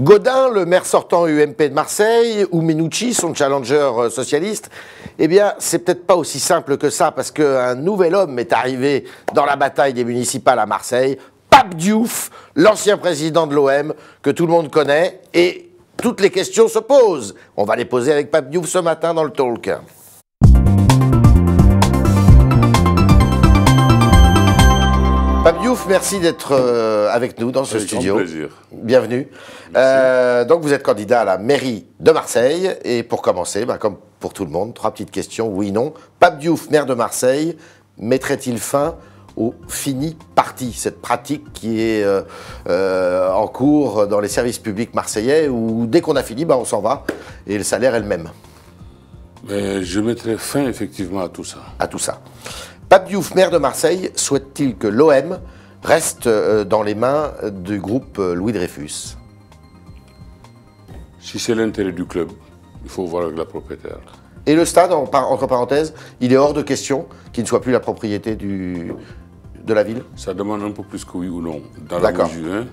Godin, le maire sortant UMP de Marseille, ou Minucci, son challenger euh, socialiste, eh bien, c'est peut-être pas aussi simple que ça, parce qu'un nouvel homme est arrivé dans la bataille des municipales à Marseille, Pape Diouf, l'ancien président de l'OM, que tout le monde connaît, et toutes les questions se posent. On va les poser avec Pape Diouf ce matin dans le talk. Diouf, merci d'être euh, avec nous dans ce studio. plaisir. Bienvenue. Euh, donc vous êtes candidat à la mairie de Marseille. Et pour commencer, bah, comme pour tout le monde, trois petites questions, oui, non. Diouf, maire de Marseille, mettrait-il fin au fini parti, cette pratique qui est euh, en cours dans les services publics marseillais où dès qu'on a fini, bah, on s'en va et le salaire est le même ben, je mettrai fin effectivement à tout ça. À tout ça. Pape maire de Marseille, souhaite-t-il que l'OM reste euh, dans les mains du groupe euh, Louis Dreyfus Si c'est l'intérêt du club, il faut voir avec la propriétaire. Et le stade, entre parenthèses, il est hors de question qu'il ne soit plus la propriété de la ville Ça demande un peu plus que oui ou non. D'accord. Hein.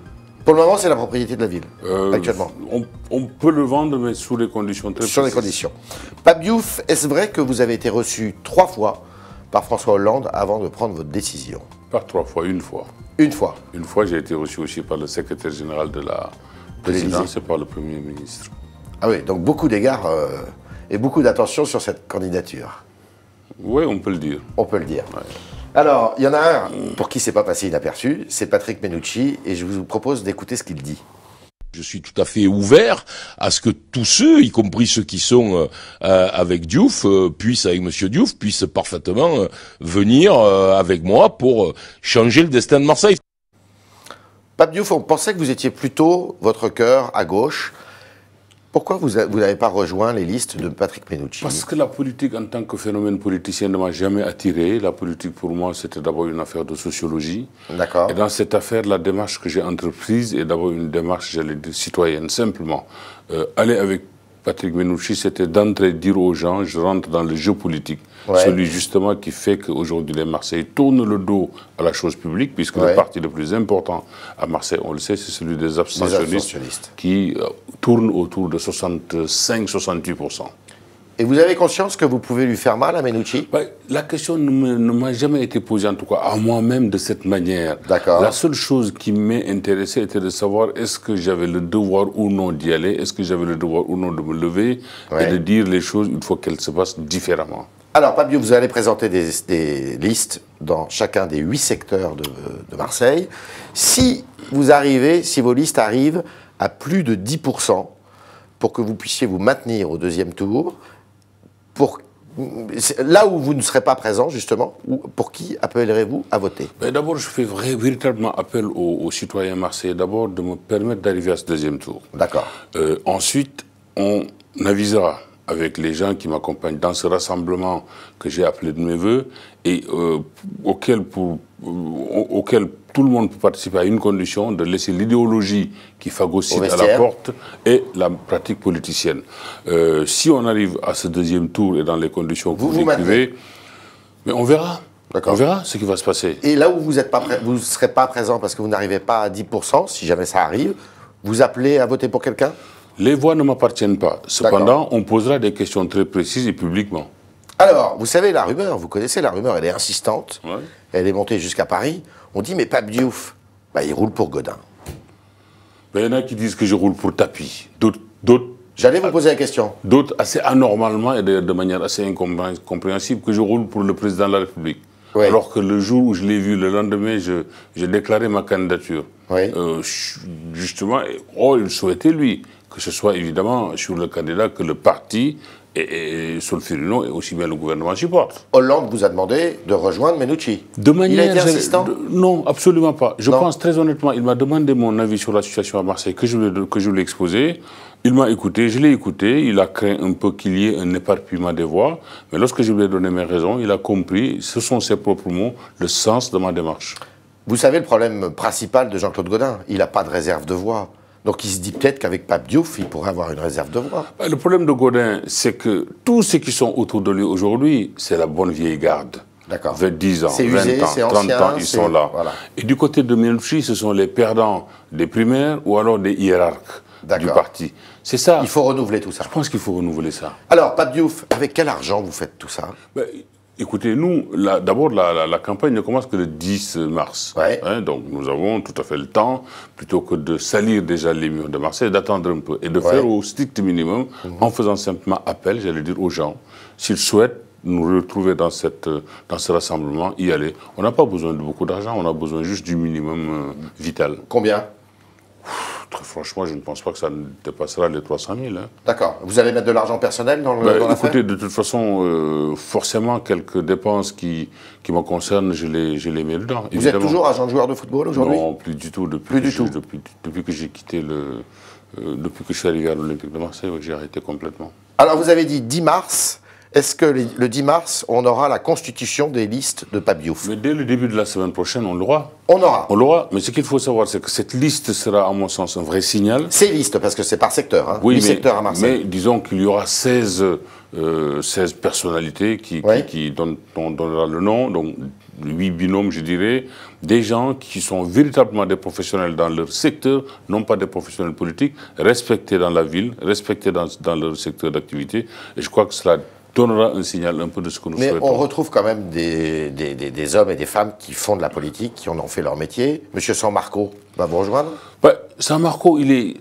Pour le moment, c'est la propriété de la ville, euh, actuellement. On, peut le vendre, mais sous les conditions très Sur les conditions. est-ce vrai que vous avez été reçu trois fois par François Hollande avant de prendre votre décision Pas trois fois, une fois. Une fois Une fois, j'ai été reçu aussi par le secrétaire général de la présidence et par le Premier ministre. Ah oui, donc beaucoup d'égards euh, et beaucoup d'attention sur cette candidature. Oui, on peut le dire. On peut le dire. Alors, il y en a un pour qui c'est pas passé inaperçu, c'est Patrick Menucci, et je vous propose d'écouter ce qu'il dit. Je suis tout à fait ouvert à ce que tous ceux, y compris ceux qui sont euh, euh, avec Diouf, euh, puissent, avec Monsieur Diouf, puissent parfaitement venir avec moi pour changer le destin de Marseille. Pape Diouf, on pensait que vous étiez plutôt, votre cœur, à gauche. Pourquoi vous n'avez pas rejoint les listes de Patrick Menucci Parce que la politique, en tant que phénomène politicien, ne m'a jamais attiré. La politique, pour moi, c'était d'abord une affaire de sociologie. D'accord. Et dans cette affaire, la démarche que j'ai entreprise est d'abord une démarche, j'allais citoyenne, simplement. Euh, aller avec Patrick Menouchi, c'était d'entrer dire aux gens, je rentre dans le jeu politique. Celui justement qui fait qu'aujourd'hui les Marseillais tournent le dos à la chose publique, puisque le parti le plus important à Marseille, on le sait, c'est celui des abstentionnistes, qui euh, tourne autour de 65-68%. Et vous avez conscience que vous pouvez lui faire mal à Menucci La question ne m'a jamais été posée, en tout cas à moi-même de cette manière. D'accord. La seule chose qui m'est intéressée était de savoir est-ce que j'avais le devoir ou non d'y aller, est-ce que j'avais le devoir ou non de me lever et de dire les choses une fois qu'elles se passent différemment. Alors, Pabio, vous allez présenter des, listes dans chacun des huit secteurs de, de Marseille. Si vous arrivez, si vos listes arrivent à plus de 10%, pour que vous puissiez vous maintenir au deuxième tour, là où vous ne serez pas présent, justement, pour qui appellerez-vous à voter D'abord, je fais véritablement appel aux, citoyens marseillais, d'abord, de me permettre d'arriver à ce deuxième tour. D'accord. Euh, ensuite, on avisera avec les gens qui m'accompagnent dans ce rassemblement que j'ai appelé de mes voeux et euh, auquel, pour, euh, auquel tout le monde peut participer à une condition, de laisser l'idéologie qui phagocyte à la porte et la pratique politicienne. Euh, si on arrive à ce deuxième tour et dans les conditions que vous, écrivez, mais on verra. On verra ce qui va se passer. Et là où vous ne serez pas présent parce que vous n'arrivez pas à 10%, si jamais ça arrive, vous appelez à voter pour quelqu'un les voix ne m'appartiennent pas. Cependant, on posera des questions très précises et publiquement. Alors, vous savez, la rumeur, vous connaissez la rumeur, elle est insistante. Elle est montée jusqu'à Paris. On dit, mais Pape Diouf, bah, il roule pour Godin. Ben, il y en a qui disent que je roule pour tapis. D'autres. J'allais vous poser la question. D'autres, assez anormalement et de, manière assez incompréhensible, que je roule pour le président de la République. Alors que le jour où je l'ai vu, le lendemain, j'ai déclaré ma candidature. Euh, justement, oh, il souhaitait, lui, que ce soit évidemment sur le candidat que le parti et, et nom, et aussi bien le gouvernement supporte. Hollande vous a demandé de rejoindre Menucci. De manière, il a Non, absolument pas. Je pense très honnêtement, il m'a demandé mon avis sur la situation à Marseille, que je, que je l'ai exposé. Il m'a écouté, je l'ai écouté, il a craint un peu qu'il y ait un éparpillement des voix, mais lorsque je lui ai donné mes raisons, il a compris, ce sont ses propres mots, le sens de ma démarche. Vous savez le problème principal de Jean-Claude Godin, il n'a pas de réserve de voix. Donc il se dit peut-être qu'avec Pape Diouf, il pourrait avoir une réserve de voix. Bah, le problème de Godin, c'est que tous ceux qui sont autour de lui aujourd'hui, c'est la bonne vieille garde. D'accord. 10 ans, 20 ans, 30 ans, ils sont là. Et du côté de Melchi, ce sont les perdants des primaires ou alors des hiérarques du parti. C'est ça. Il faut renouveler tout ça. Je pense qu'il faut renouveler ça. Alors, Pape Diouf, avec quel argent vous faites tout ça bah, Écoutez, nous, d'abord, la, campagne ne commence que le 10 mars. Hein, donc, nous avons tout à fait le temps, plutôt que de salir déjà les murs de Marseille, d'attendre un peu et de faire au strict minimum, mhm. en faisant simplement appel, j'allais dire, aux gens, s'ils souhaitent nous retrouver dans, cette, dans ce rassemblement, y aller. On n'a pas besoin de beaucoup d'argent, on a besoin juste du minimum euh, vital. Combien très franchement, je ne pense pas que ça ne dépassera les 300 000. Hein. D'accord. Vous allez mettre de l'argent personnel dans le ben, Écoutez, de toute façon, euh, forcément, quelques dépenses qui, qui me concernent, je les, je les mets dedans. Vous êtes toujours agent de joueur de football aujourd'hui Non, plus du tout. Depuis plus Depuis, que j'ai quitté le. Euh, depuis que je suis arrivé à l'Olympique de Marseille, j'ai arrêté complètement. Alors, vous avez dit 10 mars. Est-ce que le 10 mars, on aura la constitution des listes de Pabiouf Mais dès le début de la semaine prochaine, on l'aura. On aura. On l'aura. Mais ce qu'il faut savoir, c'est que cette liste sera, à mon sens, un vrai signal. Ces listes, parce que c'est par secteur. Hein. Oui, mais, à Mais disons qu'il y aura 16, 16 euh, personnalités qui, donneront qui, le nom. Donc, huit binômes, je dirais, des gens qui sont véritablement des professionnels dans leur secteur, non pas des professionnels politiques, respectés dans la ville, respectés dans, dans leur secteur d'activité. Et je crois que cela donnera un signal un peu de ce que nous Mais on retrouve quand même des, des, hommes et des femmes qui font de la politique, qui en ont fait leur métier. Monsieur San Marco va vous rejoindre saint San Marco, il est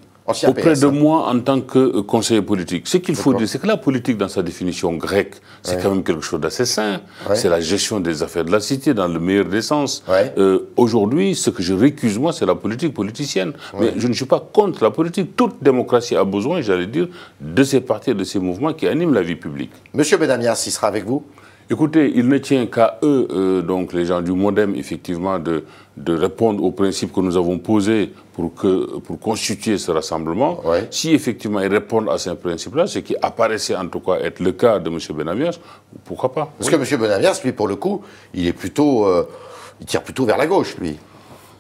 auprès de hein. moi en tant que euh, conseiller politique. Ce qu'il faut dire, c'est que la politique, dans sa définition grecque, c'est quand même quelque chose d'assez sain. C'est la gestion des affaires de la cité dans le meilleur des sens. Euh, aujourd'hui, ce que je récuse, moi, c'est la politique politicienne. Mais je ne suis pas contre la politique. Toute démocratie a besoin, j'allais dire, de ces partis, de ces mouvements qui animent la vie publique. Monsieur Benamias, il sera avec vous Écoutez, il ne tient qu'à eux, euh, donc les gens du Modem, effectivement, de, de répondre aux principes que nous avons posés pour, que, pour constituer ce rassemblement. Si effectivement ils répondent à ces principes-là, ce qui apparaissait en tout cas être le cas de M. Benamias, pourquoi pas Parce que M. Benamias, lui, pour le coup, il est plutôt... Euh, il tire plutôt vers la gauche, lui.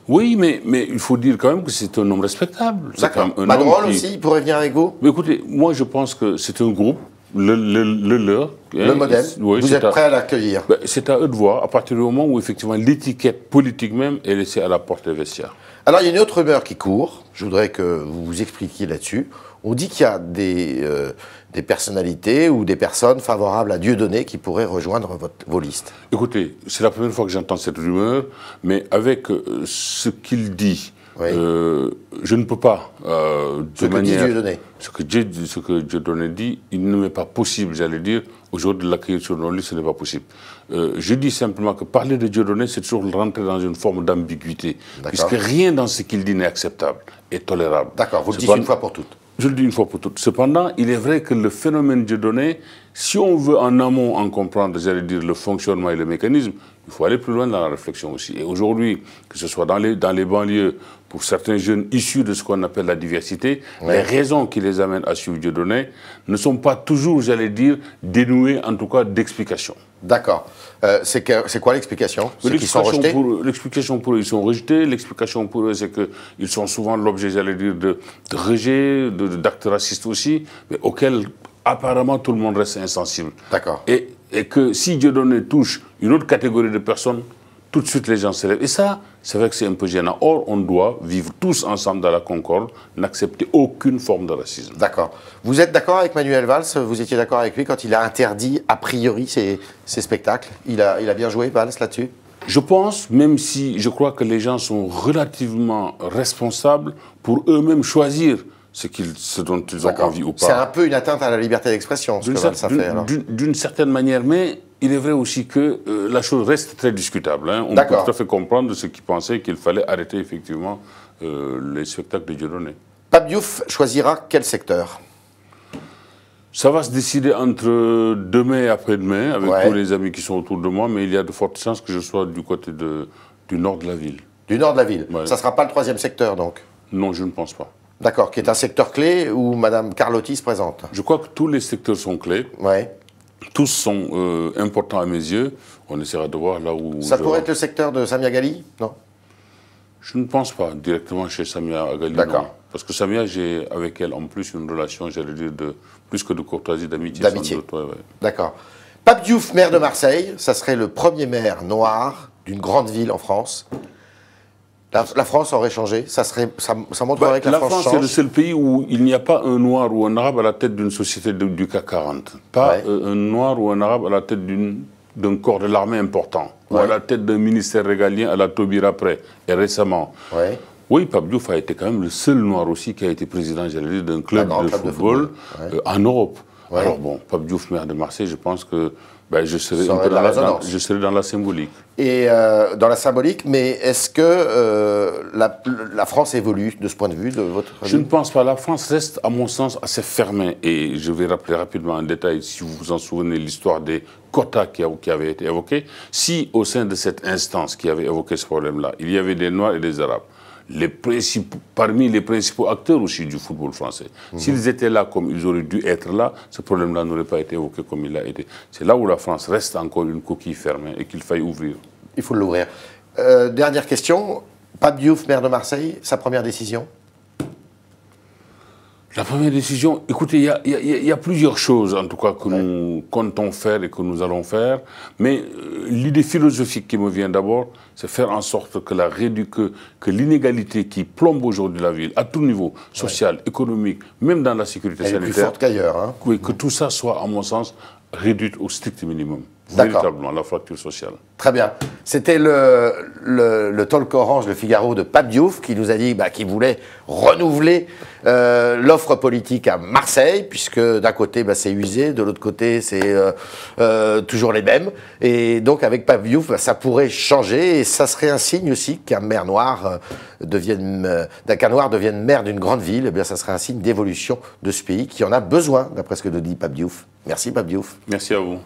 Oui, mais, mais il faut dire quand même que c'est un homme respectable. D'accord. Madrone qui... aussi, il pourrait venir avec vous mais Écoutez, moi je pense que c'est un groupe le, le, le leur. Hein, le modèle. vous êtes prêt à, l'accueillir. Ben, c'est à eux de voir, à partir du moment où effectivement l'étiquette politique même est laissée à la porte des vestiaires. Alors il y a une autre rumeur qui court, je voudrais que vous vous expliquiez là-dessus. On dit qu'il y a des, euh, des personnalités ou des personnes favorables à Dieudonné qui pourraient rejoindre votre, vos listes. Écoutez, c'est la première fois que j'entends cette rumeur, mais avec euh, ce qu'il dit, euh, je ne peux pas, euh, de ce manière... Que Dieu Ce que Dieu, ce que Dieu Donné dit, il ne m'est pas possible, j'allais dire, aujourd'hui de création de nos ce n'est pas possible. Euh, je dis simplement que parler de Dieu donné, c'est toujours rentrer dans une forme d'ambiguïté, puisque rien dans ce qu'il dit n'est acceptable et tolérable. D'accord, vous le dites une fois pour toutes. Je le dis une fois pour toutes. Cependant, il est vrai que le phénomène Dieu donné, si on veut en amont en comprendre, j'allais dire, le fonctionnement et le mécanisme, il faut aller plus loin dans la réflexion aussi. Et aujourd'hui, que ce soit dans les, dans les banlieues, pour certains jeunes issus de ce qu'on appelle la diversité, les raisons qui les amènent à suivre donné ne sont pas toujours, j'allais dire, dénouées en tout cas d'explications. D'accord. Euh, c'est quoi l'explication L'explication pour, eux, ils sont rejetés. L'explication pour eux, c'est qu'ils sont souvent l'objet, j'allais dire, de, de rejets, d'actes racistes aussi, mais auxquels apparemment tout le monde reste insensible. D'accord. Et et que si Dieu et touche une autre catégorie de personnes, tout de suite les gens se lèvent. Et ça, c'est vrai que c'est un peu gênant. Or, on doit vivre tous ensemble dans la concorde, n'accepter aucune forme de racisme. D'accord. Vous êtes d'accord avec Manuel Valls Vous étiez d'accord avec lui quand il a interdit, a priori, ces, ces spectacles il a, il a bien joué, Valls, là-dessus je pense, même si je crois que les gens sont relativement responsables pour eux-mêmes choisir ce, qu'ils, ce dont ils ont envie ou pas. C'est un peu une atteinte à la liberté d'expression, ce d'une que ça fait. D'une, certaine manière, mais il est vrai aussi que euh, la chose reste très discutable. Hein. On peut tout à fait comprendre ce qu'ils pensaient qu'il fallait arrêter effectivement euh, les spectacles de Dieudonné. Pape choisira quel secteur ça va se décider entre demain et après-demain, avec tous les amis qui sont autour de moi, mais il y a de fortes chances que je sois du côté de, du nord de la ville. Du nord de la ville Ça ne sera pas le troisième secteur, donc Non, je ne pense pas. D'accord, qui est un secteur clé où Madame Carlotti se présente. Je crois que tous les secteurs sont clés. Ouais. Tous sont euh, importants à mes yeux. On essaiera de voir là où. Ça pourrait être le secteur de Samia Gali Non Je ne pense pas directement chez Samia Gali. D'accord. Parce que Samia, j'ai avec elle en plus une relation, j'allais dire, de, plus que de courtoisie, d'amitié. D'amitié. D'accord. Pape Diouf, maire de Marseille, ça serait le premier maire noir d'une grande ville en France. La, France aurait changé Ça, serait, ça, montrerait bah, que la, la France, c'est le seul pays où il n'y a pas un noir ou un arabe à la tête d'une société du CAC 40. Pas euh, un noir ou un arabe à la tête d'un corps de l'armée important. Ou à la tête d'un ministère régalien à la Taubira après, et récemment. Oui, Pabdouf a été quand même le seul noir aussi qui a été président, j'allais d'un club, de, football, euh, en Europe. Alors bon, Pabdouf, maire de Marseille, je pense que ben, je, serai dans la, je, serai dans la, symbolique. Et euh, dans la symbolique, mais est-ce que euh, la, la, France évolue de ce point de vue, de votre Je ne pense pas. La France reste, à mon sens, assez fermée. Et je vais rappeler rapidement un détail, si vous vous en souvenez, l'histoire des quotas qui, qui avaient été évoqués. Si, au sein de cette instance qui avait évoqué ce problème-là, il y avait des Noirs et des Arabes, les parmi les principaux acteurs aussi du football français. Mhm. S'ils étaient là comme ils auraient dû être là, ce problème-là n'aurait pas été évoqué comme il l'a été. C'est là où la France reste encore une coquille fermée et qu'il faille ouvrir. Il faut l'ouvrir. Euh, dernière question. Pape Diouf, maire de Marseille, sa première décision la première décision, écoutez, il y, y, a plusieurs choses en tout cas que nous comptons faire et que nous allons faire, mais euh, l'idée philosophique qui me vient d'abord, c'est faire en sorte que la que, que l'inégalité qui plombe aujourd'hui la ville, à tout niveau, social, économique, même dans la sécurité sanitaire, plus forte qu'ailleurs, hein. que, que mm. tout ça soit, à mon sens, réduite au strict minimum véritablement la fracture sociale. Très bien. C'était le, le, le, talk orange, le Figaro de Pape Diouf, qui nous a dit bah, qu'il voulait renouveler euh, l'offre politique à Marseille, puisque d'un côté bah, c'est usé, de l'autre côté c'est euh, euh, toujours les mêmes. Et donc avec Pape Diouf, bah, ça pourrait changer, et ça serait un signe aussi qu'un maire noir devienne, noir devienne maire d'une grande ville, et eh bien ça serait un signe d'évolution de ce pays qui en a besoin, d'après ce que nous dit Pape Diouf. Merci Pape Diouf. Merci à vous.